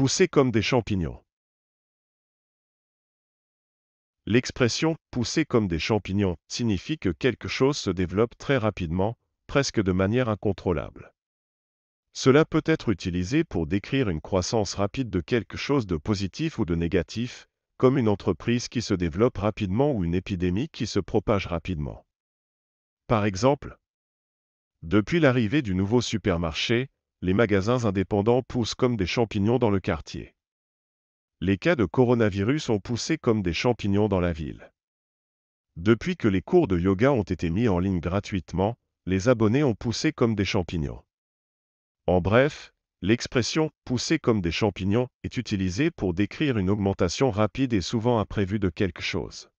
Pousser comme des champignons. L'expression pousser comme des champignons signifie que quelque chose se développe très rapidement, presque de manière incontrôlable. Cela peut être utilisé pour décrire une croissance rapide de quelque chose de positif ou de négatif, comme une entreprise qui se développe rapidement ou une épidémie qui se propage rapidement. Par exemple, depuis l'arrivée du nouveau supermarché, les magasins indépendants poussent comme des champignons dans le quartier. Les cas de coronavirus ont poussé comme des champignons dans la ville. Depuis que les cours de yoga ont été mis en ligne gratuitement, les abonnés ont poussé comme des champignons. En bref, l'expression pousser comme des champignons est utilisée pour décrire une augmentation rapide et souvent imprévue de quelque chose.